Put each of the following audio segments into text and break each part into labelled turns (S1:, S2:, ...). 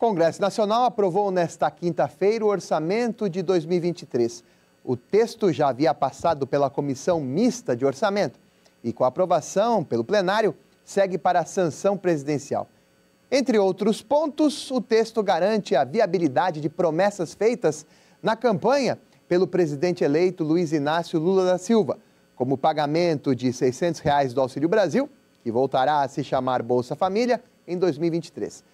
S1: Congresso Nacional aprovou nesta quinta-feira o orçamento de 2023. O texto já havia passado pela Comissão Mista de Orçamento e, com aprovação pelo plenário, segue para a sanção presidencial. Entre outros pontos, o texto garante a viabilidade de promessas feitas na campanha pelo presidente eleito Luiz Inácio Lula da Silva, como o pagamento de R$ 600 reais do Auxílio Brasil, que voltará a se chamar Bolsa Família, em 2023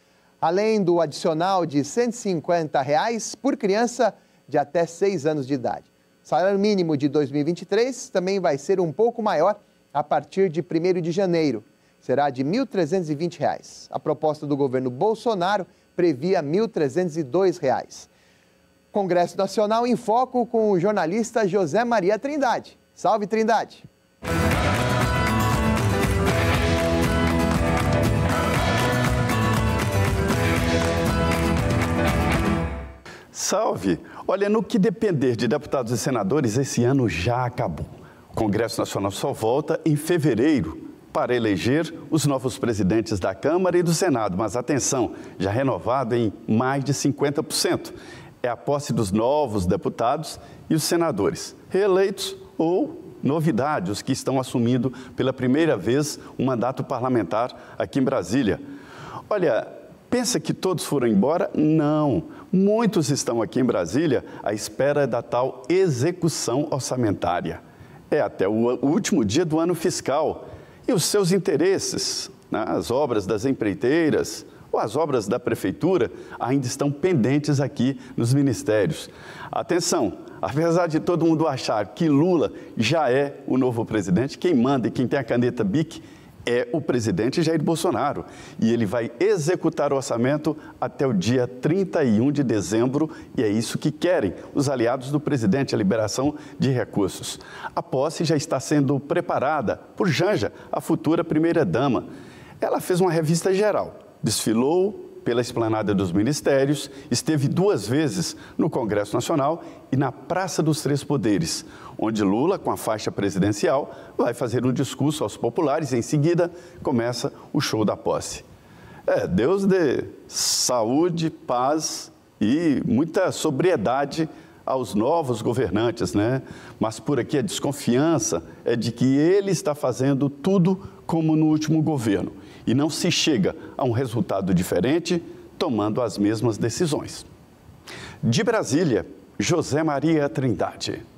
S1: além do adicional de R$ 150 reais por criança de até 6 anos de idade. O salário mínimo de 2023 também vai ser um pouco maior a partir de 1 de janeiro. Será de R$ 1.320. A proposta do governo Bolsonaro previa R$ 1.302. Congresso Nacional em Foco com o jornalista José Maria Trindade. Salve, Trindade!
S2: Salve! Olha, no que depender de deputados e senadores, esse ano já acabou. O Congresso Nacional só volta em fevereiro para eleger os novos presidentes da Câmara e do Senado, mas atenção, já renovado em mais de 50%. É a posse dos novos deputados e os senadores, reeleitos ou novidade, os que estão assumindo pela primeira vez um mandato parlamentar aqui em Brasília. Olha, Pensa que todos foram embora? Não. Muitos estão aqui em Brasília à espera da tal execução orçamentária. É até o último dia do ano fiscal. E os seus interesses, né? as obras das empreiteiras, ou as obras da prefeitura ainda estão pendentes aqui nos ministérios. Atenção, apesar de todo mundo achar que Lula já é o novo presidente, quem manda e quem tem a caneta BIC é o presidente Jair Bolsonaro e ele vai executar o orçamento até o dia 31 de dezembro e é isso que querem os aliados do presidente, a liberação de recursos. A posse já está sendo preparada por Janja, a futura primeira-dama. Ela fez uma revista geral, desfilou, pela Esplanada dos Ministérios, esteve duas vezes no Congresso Nacional e na Praça dos Três Poderes, onde Lula, com a faixa presidencial, vai fazer um discurso aos populares e, em seguida, começa o show da posse. É, Deus dê saúde, paz e muita sobriedade aos novos governantes, né? Mas por aqui a desconfiança é de que ele está fazendo tudo como no último governo e não se chega a um resultado diferente tomando as mesmas decisões. De Brasília, José Maria Trindade.